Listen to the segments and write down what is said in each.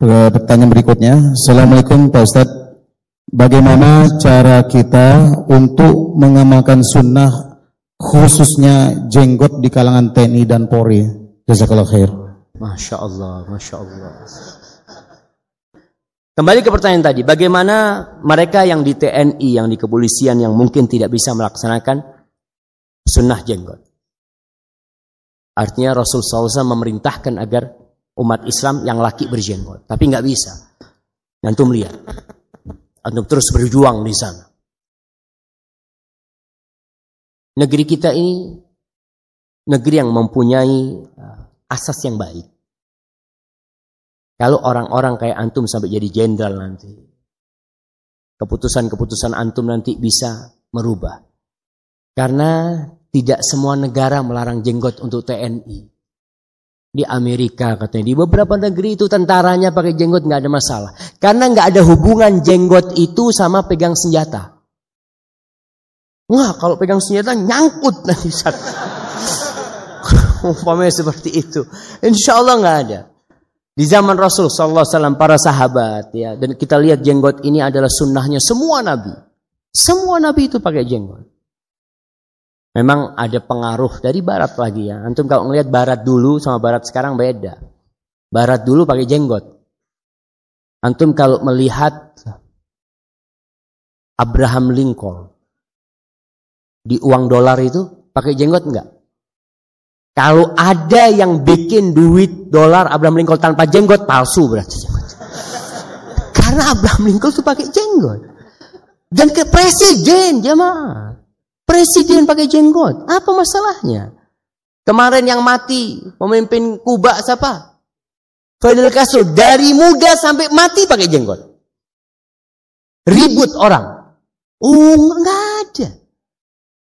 Pertanyaan berikutnya, Assalamualaikum Pak Ustadz. Bagaimana cara kita untuk mengamalkan sunnah khususnya jenggot di kalangan TNI dan Polri? Jazakallah khair. Masya Allah, Masya Allah. Kembali ke pertanyaan tadi, bagaimana mereka yang di TNI, yang di kepolisian, yang mungkin tidak bisa melaksanakan sunnah jenggot? Artinya Rasul SAW memerintahkan agar umat Islam yang laki berjenggot. Tapi nggak bisa. Antum lihat. Antum terus berjuang di sana. Negeri kita ini negeri yang mempunyai uh, asas yang baik. Kalau orang-orang kayak antum sampai jadi jenderal nanti, keputusan-keputusan antum nanti bisa merubah. Karena tidak semua negara melarang jenggot untuk TNI di Amerika katanya di beberapa negeri itu tentaranya pakai jenggot nggak ada masalah karena nggak ada hubungan jenggot itu sama pegang senjata wah kalau pegang senjata nyangkut nanti saat umpamanya seperti itu insya Allah nggak ada di zaman Rasul Sallallahu Alaihi Wasallam para sahabat ya dan kita lihat jenggot ini adalah sunnahnya semua nabi semua nabi itu pakai jenggot Memang ada pengaruh dari barat lagi ya. Antum kalau ngelihat barat dulu sama barat sekarang beda. Barat dulu pakai jenggot. Antum kalau melihat Abraham Lincoln di uang dolar itu pakai jenggot enggak? Kalau ada yang bikin duit dolar Abraham Lincoln tanpa jenggot palsu berarti. Karena Abraham Lincoln tuh pakai jenggot. Dan ke presiden jemaah. Presiden pakai jenggot, apa masalahnya? Kemarin yang mati memimpin Kuba siapa? Fidel Castro dari muda sampai mati pakai jenggot. Ribut orang. Oh, uh, enggak ada.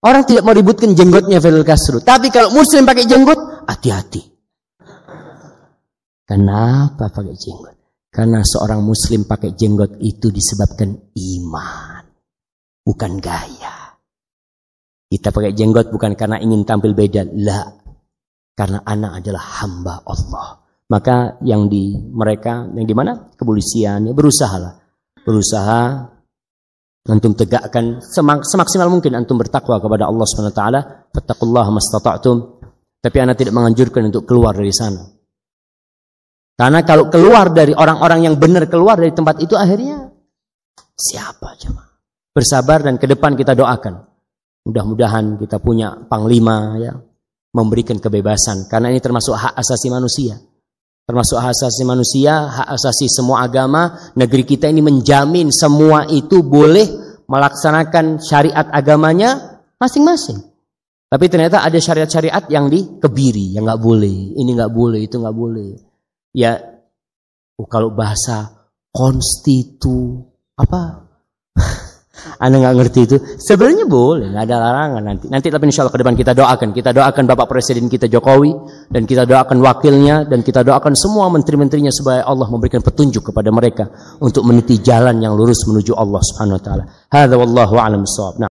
Orang tidak mau ributkan jenggotnya Fidel Castro. Tapi kalau muslim pakai jenggot, hati-hati. Kenapa pakai jenggot? Karena seorang muslim pakai jenggot itu disebabkan iman, bukan gaya. Kita pakai jenggot bukan karena ingin tampil beda, la. Karena anak adalah hamba Allah. Maka yang di mereka, yang di mana? Kepolisian, ya berusahalah. Berusaha antum tegakkan semak, semaksimal mungkin antum bertakwa kepada Allah SWT. wa taala, fattaqullaha mastata'tum. Tapi anak tidak menganjurkan untuk keluar dari sana. Karena kalau keluar dari orang-orang yang benar keluar dari tempat itu akhirnya siapa coba? Bersabar dan ke depan kita doakan. Mudah-mudahan kita punya panglima ya memberikan kebebasan karena ini termasuk hak asasi manusia. Termasuk hak asasi manusia, hak asasi semua agama, negeri kita ini menjamin semua itu boleh melaksanakan syariat agamanya masing-masing. Tapi ternyata ada syariat-syariat yang dikebiri, yang nggak boleh, ini nggak boleh, itu nggak boleh. Ya, oh, kalau bahasa konstitu apa? Anda nggak ngerti itu. Sebenarnya boleh, nggak ada larangan nanti. Nanti tapi insya Allah ke depan kita doakan. Kita doakan Bapak Presiden kita Jokowi. Dan kita doakan wakilnya. Dan kita doakan semua menteri-menterinya supaya Allah memberikan petunjuk kepada mereka. Untuk meniti jalan yang lurus menuju Allah subhanahu wa ta'ala. Hadha wallahu alam